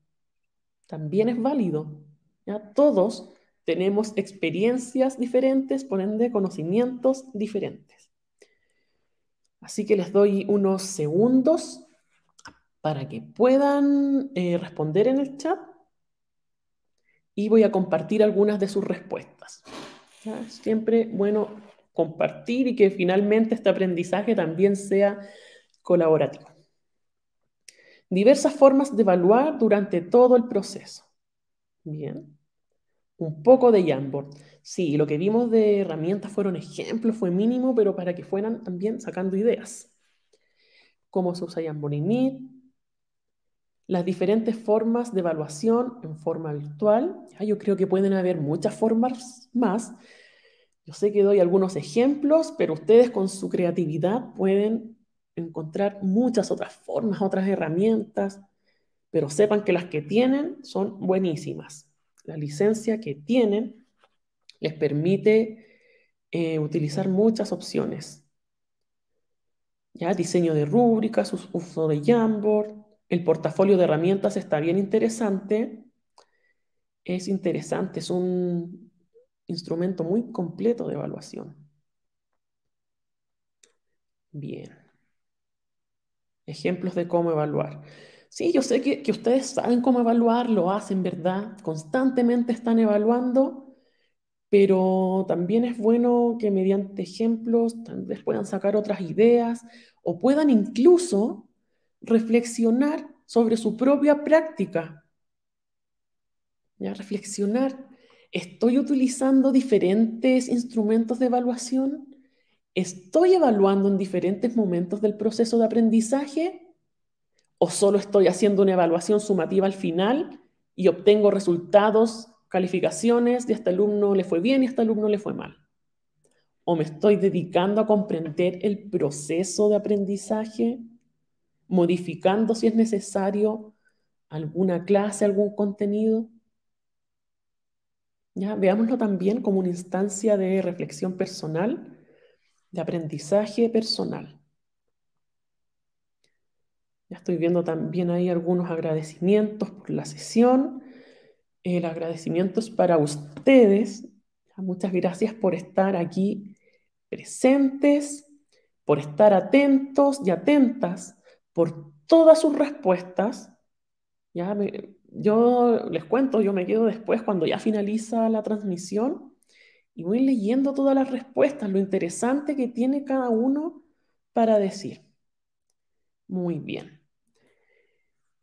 También es válido. ¿Ya? Todos tenemos experiencias diferentes, por ende conocimientos diferentes. Así que les doy unos segundos para que puedan eh, responder en el chat y voy a compartir algunas de sus respuestas. Siempre bueno compartir y que finalmente este aprendizaje también sea colaborativo. Diversas formas de evaluar durante todo el proceso. Bien un poco de Jamboard. Sí, lo que vimos de herramientas fueron ejemplos, fue mínimo, pero para que fueran también sacando ideas. Cómo se usa Jamboard y Meet, las diferentes formas de evaluación en forma virtual. yo creo que pueden haber muchas formas más. Yo sé que doy algunos ejemplos, pero ustedes con su creatividad pueden encontrar muchas otras formas, otras herramientas, pero sepan que las que tienen son buenísimas la licencia que tienen les permite eh, utilizar muchas opciones. ¿Ya? Diseño de rúbricas, uso de Jamboard, el portafolio de herramientas está bien interesante. Es interesante, es un instrumento muy completo de evaluación. Bien. Ejemplos de cómo evaluar. Sí, yo sé que, ustedes saben cómo evaluar, lo hacen, ¿verdad? Constantemente están evaluando, pero también es bueno que mediante ejemplos puedan sacar otras ideas o puedan incluso reflexionar sobre su propia práctica. Ya, reflexionar. ¿Estoy utilizando diferentes instrumentos de evaluación? ¿Estoy evaluando en diferentes momentos del proceso de aprendizaje? o solo estoy haciendo una evaluación sumativa al final y obtengo resultados, calificaciones de este alumno le fue bien y este alumno le fue mal. O me estoy dedicando a comprender el proceso de aprendizaje, modificando si es necesario alguna clase, algún contenido. Ya, veámoslo también como una instancia de reflexión personal, de aprendizaje personal. Ya estoy viendo también ahí algunos agradecimientos por la sesión. El agradecimiento es para ustedes. Muchas gracias por estar aquí presentes, por estar atentos y atentas, por todas sus respuestas. Ya yo les cuento, yo me quedo después cuando ya finaliza la transmisión y voy leyendo todas las respuestas, lo interesante que tiene cada uno para decir. Muy bien.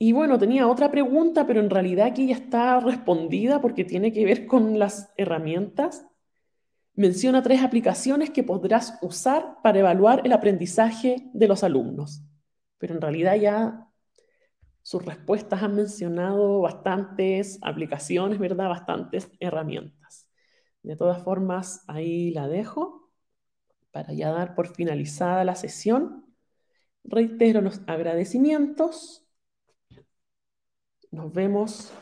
Y bueno, tenía otra pregunta, pero en realidad aquí ya está respondida porque tiene que ver con las herramientas. Menciona tres aplicaciones que podrás usar para evaluar el aprendizaje de los alumnos. Pero en realidad ya sus respuestas han mencionado bastantes aplicaciones, ¿verdad? Bastantes herramientas. De todas formas, ahí la dejo para ya dar por finalizada la sesión. Reitero los agradecimientos nos vemos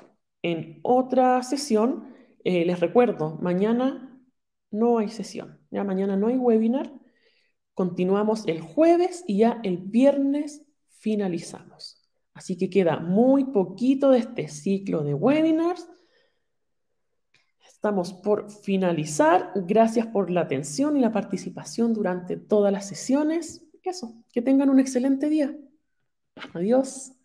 en otra sesión. Eh, les recuerdo, mañana no hay sesión, ya mañana no hay webinar. Continuamos el jueves y ya el viernes finalizamos. Así que queda muy poquito de este ciclo de webinars. Estamos por finalizar. Gracias por la atención y la participación durante todas las sesiones. Eso, que tengan un excelente día. Adiós.